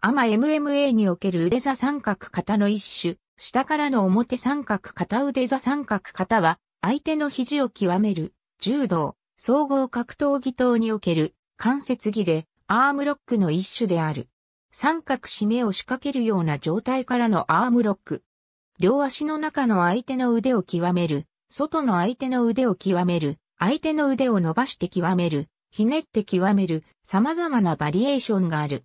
アマ MMA における腕座三角型の一種、下からの表三角型腕座三角型は、相手の肘を極める、柔道、総合格闘技等における、関節技で、アームロックの一種である。三角締めを仕掛けるような状態からのアームロック。両足の中の相手の腕を極める、外の相手の腕を極める、相手の腕を伸ばして極める、ひねって極める、様々なバリエーションがある。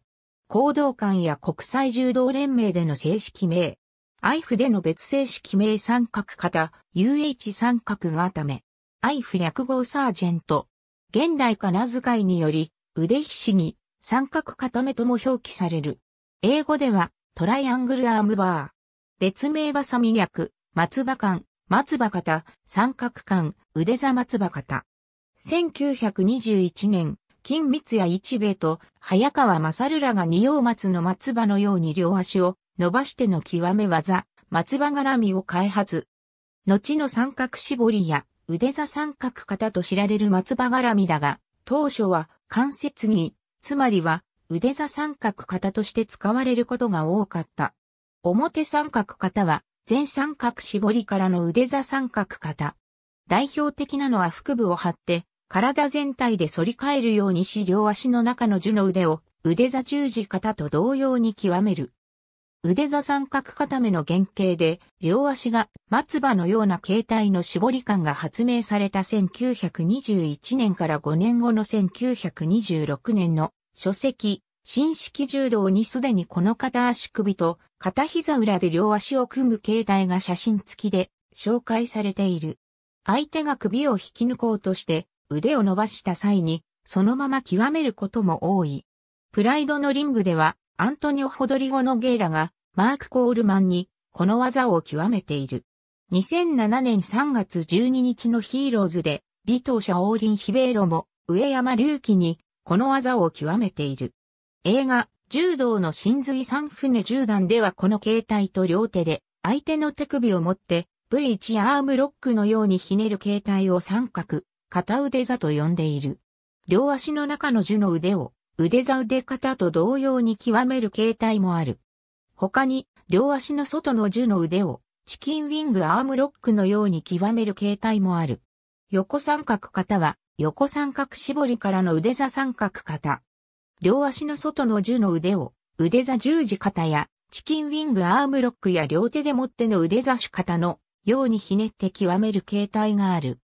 行動館や国際柔道連盟での正式名、アイフでの別正式名三角型 UH 三角がため、イフ略号サージェント、現代仮名遣いにより腕ひしに三角固めとも表記される。英語ではトライアングルアームバー。別名バサミ略、松葉間、松葉型、三角間、腕座松葉型。1921年、金光や一兵衛と早川勝らが二葉松の松葉のように両足を伸ばしての極め技、松葉絡みを開発。後の三角絞りや腕座三角型と知られる松葉絡みだが、当初は関節着、つまりは腕座三角型として使われることが多かった。表三角型は全三角絞りからの腕座三角型。代表的なのは腹部を張って体全体で反り返るようにし両足の中の樹の腕を腕座十字型と同様に極める。腕座三角固めの原型で、両足が松葉のような形態の絞り感が発明された1921年から5年後の1926年の書籍、新式柔道にすでにこの片足首と片膝裏で両足を組む形態が写真付きで紹介されている。相手が首を引き抜こうとして腕を伸ばした際に、そのまま極めることも多い。プライドのリングでは、アントニオ・ホドリゴのゲイラが、マーク・コールマンに、この技を極めている。2007年3月12日のヒーローズで、離島社王林ヒベーロも、上山隆起に、この技を極めている。映画、柔道の真髄三船十段ではこの形態と両手で、相手の手首を持って、V1 アームロックのようにひねる形態を三角、片腕座と呼んでいる。両足の中の樹の腕を、腕座腕型と同様に極める形態もある。他に、両足の外の樹の腕を、チキンウィングアームロックのように極める形態もある。横三角型は、横三角絞りからの腕座三角型。両足の外の樹の腕を、腕座十字型や、チキンウィングアームロックや両手で持っての腕座手方のようにひねって極める形態がある。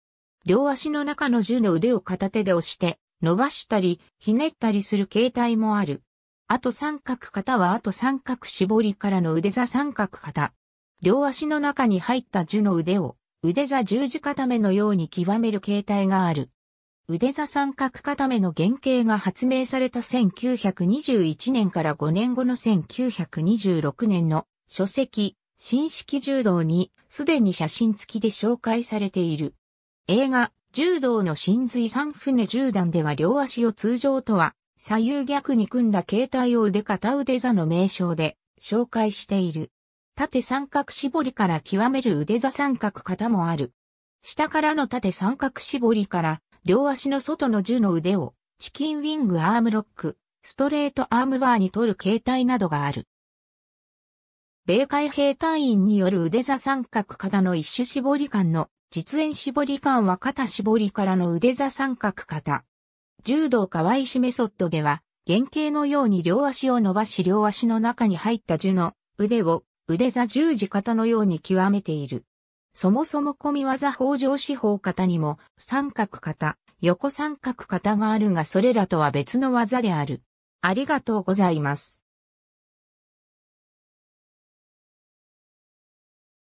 両足の中の銃の腕を片手で押して、伸ばしたり、ひねったりする形態もある。あと三角型はあと三角絞りからの腕座三角型。両足の中に入った樹の腕を、腕座十字固めのように極める形態がある。腕座三角固めの原型が発明された1921年から5年後の1926年の書籍、新式柔道にすでに写真付きで紹介されている。映画、柔道の真髄三船十段では両足を通常とは、左右逆に組んだ形態を腕片腕座の名称で紹介している。縦三角絞りから極める腕座三角型もある。下からの縦三角絞りから両足の外の銃の腕をチキンウィングアームロック、ストレートアームバーに取る形態などがある。米海兵隊員による腕座三角型の一種絞り感の実演絞り感は肩絞りからの腕座三角肩。柔道河いしメソッドでは、原型のように両足を伸ばし両足の中に入った樹の腕を腕座十字型のように極めている。そもそも込み技法上四方型にも三角型、横三角型があるがそれらとは別の技である。ありがとうございます。